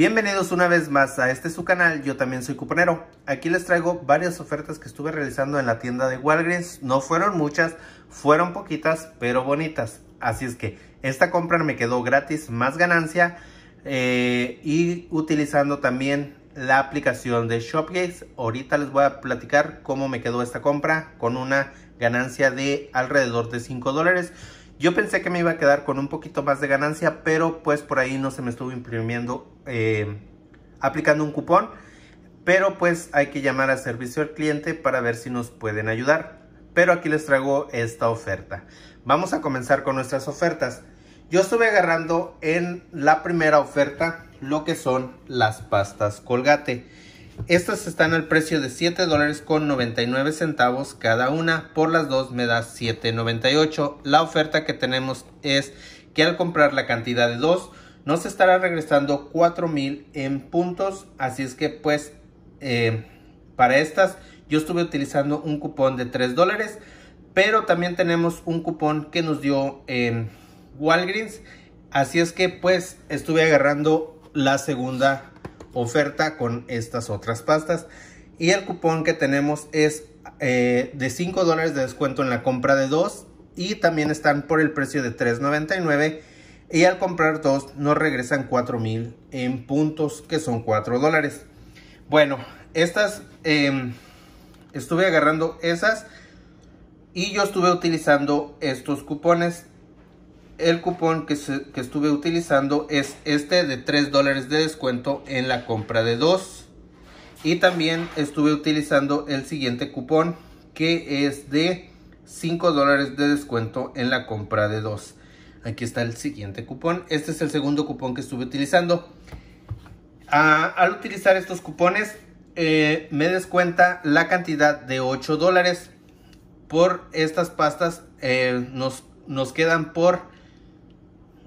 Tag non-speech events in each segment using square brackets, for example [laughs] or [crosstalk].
Bienvenidos una vez más a este su canal, yo también soy cuponero. Aquí les traigo varias ofertas que estuve realizando en la tienda de Walgreens. No fueron muchas, fueron poquitas, pero bonitas. Así es que esta compra me quedó gratis, más ganancia. Eh, y utilizando también la aplicación de Shopgates. Ahorita les voy a platicar cómo me quedó esta compra con una ganancia de alrededor de 5 dólares. Yo pensé que me iba a quedar con un poquito más de ganancia, pero pues por ahí no se me estuvo imprimiendo eh, aplicando un cupón, pero pues hay que llamar a servicio al cliente para ver si nos pueden ayudar. Pero aquí les traigo esta oferta. Vamos a comenzar con nuestras ofertas. Yo estuve agarrando en la primera oferta lo que son las pastas Colgate. Estas están al precio de $7.99 dólares con 99 centavos cada una. Por las dos me da $7.98. La oferta que tenemos es que al comprar la cantidad de dos nos estará regresando 4000 en puntos. Así es que pues eh, para estas yo estuve utilizando un cupón de 3 dólares. Pero también tenemos un cupón que nos dio en Walgreens. Así es que pues estuve agarrando la segunda oferta con estas otras pastas. Y el cupón que tenemos es eh, de 5 dólares de descuento en la compra de dos. Y también están por el precio de 3.99 y al comprar dos nos regresan 4000 en puntos que son 4 dólares bueno estas em, estuve agarrando esas y yo estuve utilizando estos cupones el cupón que, que estuve utilizando es este de 3 dólares de descuento en la compra de dos y también estuve utilizando el siguiente cupón que es de 5 dólares de descuento en la compra de dos Aquí está el siguiente cupón. Este es el segundo cupón que estuve utilizando. Ah, al utilizar estos cupones eh, me descuenta la cantidad de 8 dólares por estas pastas. Eh, nos, nos quedan por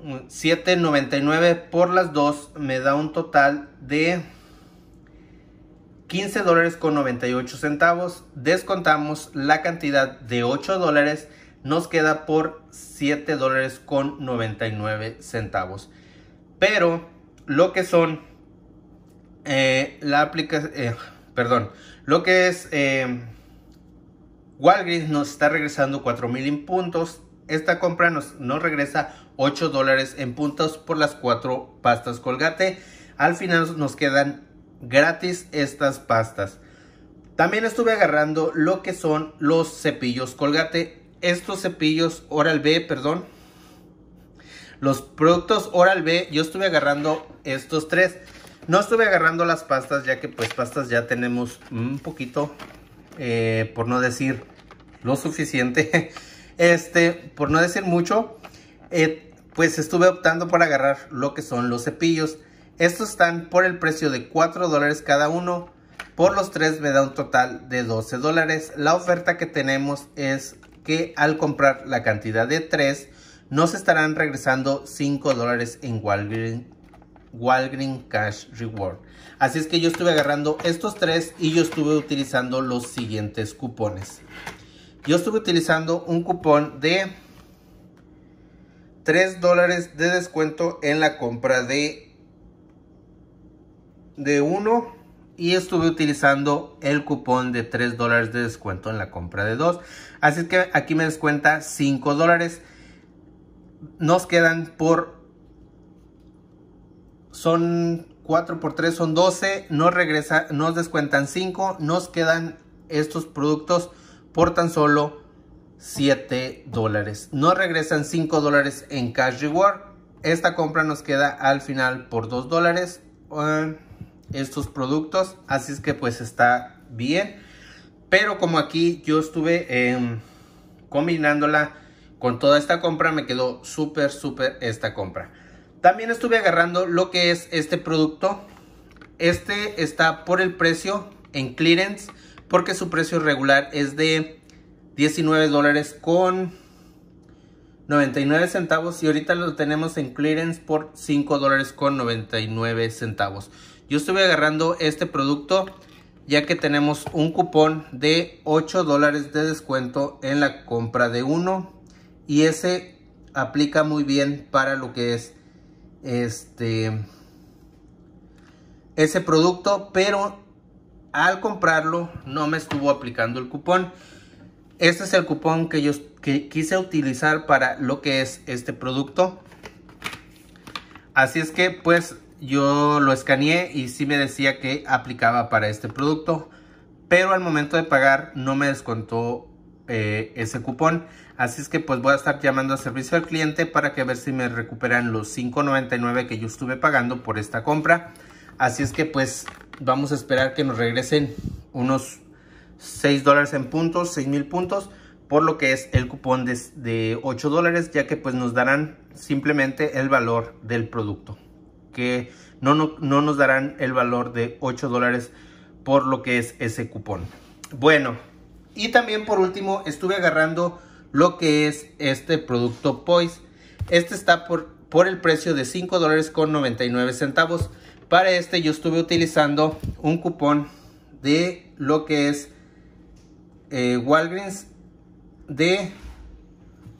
7.99 por las dos. Me da un total de 15 dólares con 98 centavos. Descontamos la cantidad de 8 dólares nos queda por 7 dólares con 99 centavos. Pero lo que son eh, la aplicación, eh, perdón, lo que es eh, Walgreens nos está regresando 4000 en puntos. Esta compra nos, nos regresa 8 dólares en puntos por las cuatro pastas Colgate. Al final nos quedan gratis estas pastas. También estuve agarrando lo que son los cepillos Colgate estos cepillos Oral B, perdón. Los productos Oral B, yo estuve agarrando estos tres. No estuve agarrando las pastas, ya que pues pastas ya tenemos un poquito, eh, por no decir lo suficiente. [laughs] Este, por no decir mucho, eh, pues estuve optando por agarrar lo que son los cepillos. Estos están por el precio de 4 dólares cada uno. Por los tres me da un total de 12 dólares. La oferta que tenemos es que al comprar la cantidad de 3 nos estarán regresando 5 dólares en Walgreens Walgreen Cash Reward. Así es que yo estuve agarrando estos tres y yo estuve utilizando los siguientes cupones. Yo estuve utilizando un cupón de 3 dólares de descuento en la compra de, de uno y estuve utilizando el cupón de 3 dólares de descuento en la compra de 2. Así que aquí me descuenta 5 dólares. Nos quedan por... Son 4 por 3, son 12. Nos, regresa, nos descuentan 5. Nos quedan estos productos por tan solo 7 dólares. Nos regresan 5 dólares en cash reward. Esta compra nos queda al final por 2 dólares. Ah, estos productos. Así es que pues está bien. Pero como aquí yo estuve em, combinándola con toda esta compra, me quedó súper, súper esta compra. También estuve agarrando lo que es este producto. Este está por el precio en clearance porque su precio regular es de 19 dólares con 99 centavos y ahorita lo tenemos en clearance por 5 dólares con 99 centavos. Yo estuve agarrando este producto ya que tenemos un cupón de 8 dólares de descuento en la compra de uno y ese aplica muy bien para lo que es este ese producto pero al comprarlo no me estuvo aplicando el cupón este es el cupón que yo que quise utilizar para lo que es este producto así es que pues yo lo escaneé y sí me decía que aplicaba para este producto. Pero al momento de pagar no me descontó eh, ese cupón. Así es que pues voy a estar llamando a servicio al cliente para que ver si me recuperan los 5.99 que yo estuve pagando por esta compra. Así es que pues vamos a esperar que nos regresen unos 6 dólares en puntos, 6 mil puntos. Por lo que es el cupón de, de 8 dólares ya que pues nos darán simplemente el valor del producto que no, no, nos darán el valor de 8 dólares por lo que es ese cupón. Bueno, y también por último estuve agarrando lo que es este producto Poise. Este está por, por el precio de 5 dólares con 99 centavos. Para este yo estuve utilizando un cupón de lo que es eh, Walgreens de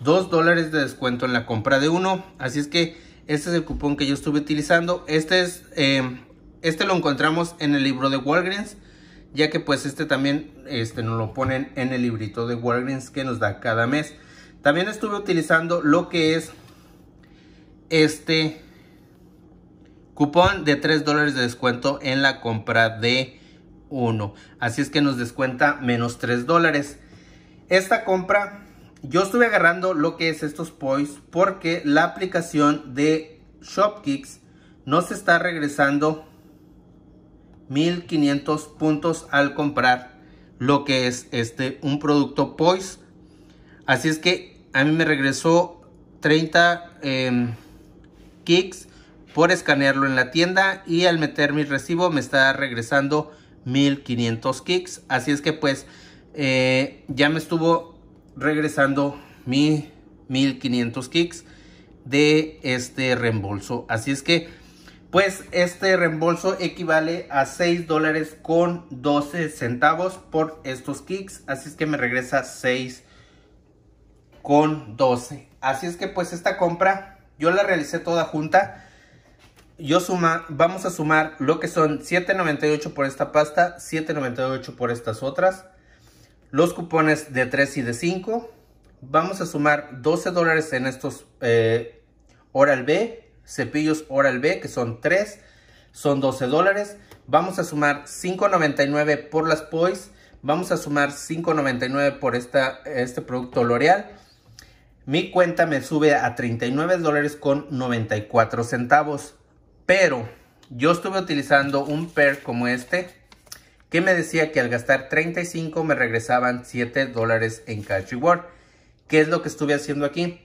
2 dólares de descuento en la compra de uno. Así es que este es el cupón que yo estuve utilizando. Este es, em, este lo encontramos en el libro de Walgreens, ya que pues este también este, nos lo ponen en el librito de Walgreens que nos da cada mes. También estuve utilizando lo que es este cupón de 3 dólares de descuento en la compra de uno. Así es que nos descuenta menos 3 dólares. Esta compra yo estuve agarrando lo que es estos POIs porque la aplicación de Shopkicks nos está regresando 1500 puntos al comprar lo que es este un producto POIs. Así es que a mí me regresó 30 em, kicks por escanearlo en la tienda y al meter mi recibo me está regresando 1500 kicks. Así es que pues eh, ya me estuvo regresando mi 1500 kicks de este reembolso. Así es que, pues este reembolso equivale a 6 dólares con 12 centavos por estos kicks. Así es que me regresa 6 con 12. Así es que pues esta compra yo la realicé toda junta. Yo suma, vamos a sumar lo que son 7.98 por esta pasta, 7.98 por estas otras los cupones de 3 y de 5. Vamos a sumar 12 dólares en estos eh, Oral B, cepillos Oral B, que son 3, son 12 dólares. Vamos a sumar 5.99 por las Poise. Vamos a sumar 5.99 por esta, este producto L'Oreal. Mi cuenta me sube a 39 dólares con 94 centavos. Pero yo estuve utilizando un PER como este que me decía que al gastar 35 me regresaban 7 dólares en Cash Reward. ¿Qué es lo que estuve haciendo aquí?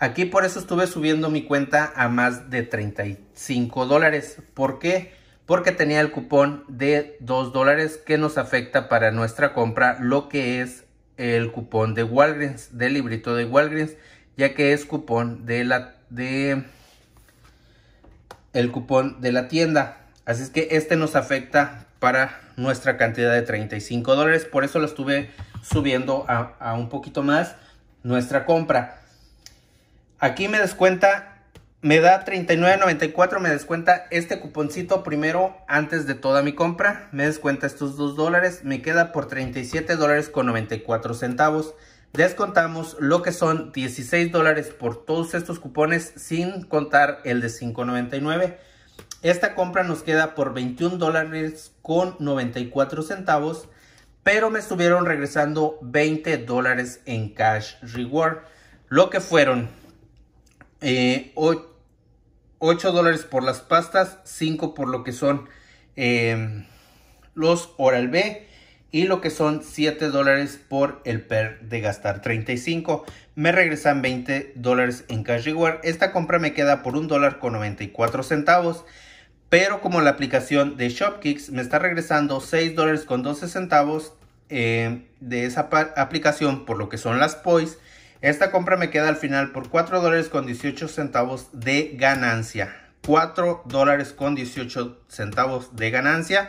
Aquí por eso estuve subiendo mi cuenta a más de 35 dólares. ¿Por qué? Porque tenía el cupón de 2 dólares que nos afecta para nuestra compra lo que es el cupón de Walgreens, del librito de Walgreens, ya que es cupón de la de el cupón de la tienda. Así es que este nos afecta para nuestra cantidad de 35 dólares. Por eso lo estuve subiendo a, un poquito más nuestra compra. Aquí me descuenta, me da 39.94, me descuenta este cuponcito primero antes de toda mi compra. Me descuenta estos 2 dólares, me queda por $37.94. dólares con centavos. Descontamos lo que son 16 dólares por todos estos cupones sin contar el de 5.99 esta compra nos queda por 21 con 94 pero me estuvieron regresando 20 en cash reward, lo que fueron 8 eh, por las pastas, 5 por lo que son em, los Oral B y lo que son 7 por el per de gastar 35. Me regresan 20 en cash reward. Esta compra me queda por 1 con 94 centavos. Pero como la aplicación de Shopkicks me está regresando $6.12 con eh, de esa aplicación por lo que son las POIs, esta compra me queda al final por $4.18 con de ganancia. $4.18 con de ganancia.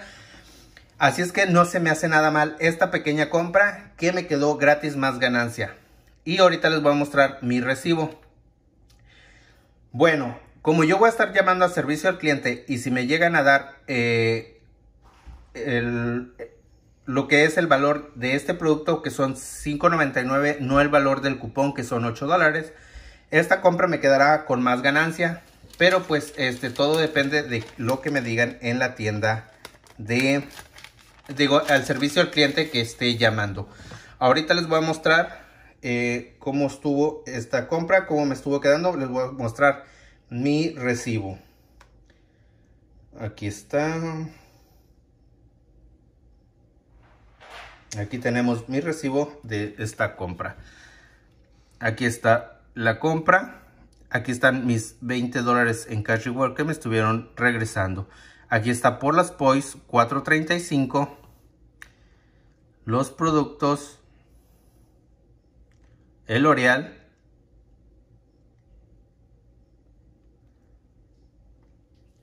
Así es que no se me hace nada mal esta pequeña compra que me quedó gratis más ganancia. Y ahorita les voy a mostrar mi recibo. Bueno, como yo voy a estar llamando a servicio al cliente y si me llegan a dar eh, lo que es el valor de este producto que son 5.99, no el valor del cupón que son 8 dólares, esta compra me quedará con más ganancia. Pero pues este todo depende de lo que me digan en la tienda de digo al servicio al cliente que esté llamando. Ahorita les voy a mostrar eh, cómo estuvo esta compra, cómo me estuvo quedando. Les voy a mostrar mi recibo. Aquí está. Aquí tenemos mi recibo de esta compra. Aquí está la compra. Aquí están mis 20 dólares en cash reward que me estuvieron regresando. Aquí está por las POIS 4.35. Los productos. El L'Oreal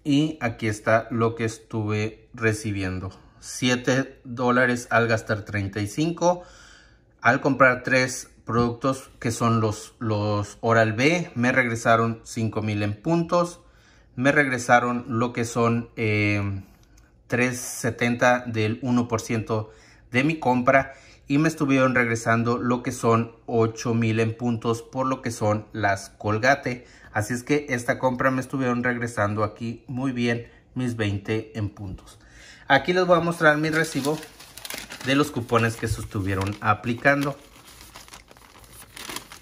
y aquí está lo que estuve recibiendo 7 dólares al gastar 35 al comprar tres productos que son los los oral b me regresaron 5000 en puntos me regresaron lo que son eh, tres 370 del 1% de mi compra y me estuvieron regresando lo que son 8000 en puntos por lo que son las Colgate. Así es que esta compra me estuvieron regresando aquí muy bien mis 20 en puntos. Aquí les voy a mostrar mi recibo de los cupones que se estuvieron aplicando.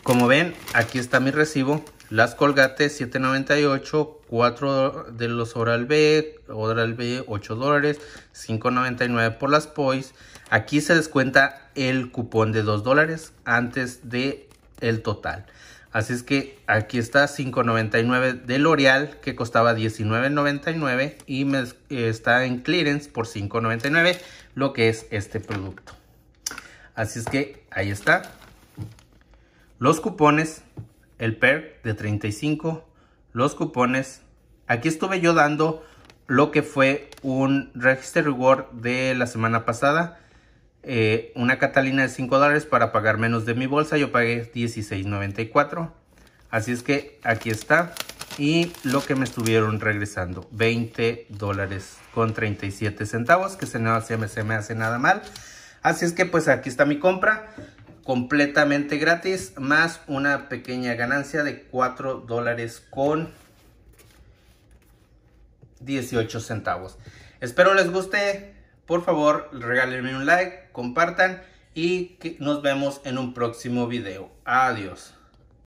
Como ven, aquí está mi recibo las Colgate 7.98, 4 de los Oral B, Oral B 8 dólares, 5.99 por las Pois. Aquí se descuenta el cupón de 2 dólares antes de el total. Así es que aquí está 5.99 de L'Oreal que costaba 19.99 y eh, está en clearance por 5.99 lo que es este producto. Así es que ahí está. Los cupones el per de 35, los cupones. Aquí estuve yo dando lo que fue un register reward de la semana pasada. Eh, una Catalina de 5 dólares para pagar menos de mi bolsa. Yo pagué 16.94. Así es que aquí está. Y lo que me estuvieron regresando. 20 dólares con 37 centavos. Que se, se me hace nada mal. Así es que pues aquí está mi compra completamente gratis más una pequeña ganancia de 4 dólares con 18 centavos. Espero les guste. Por favor, regálenme un like, compartan y nos vemos en un próximo video. Adiós.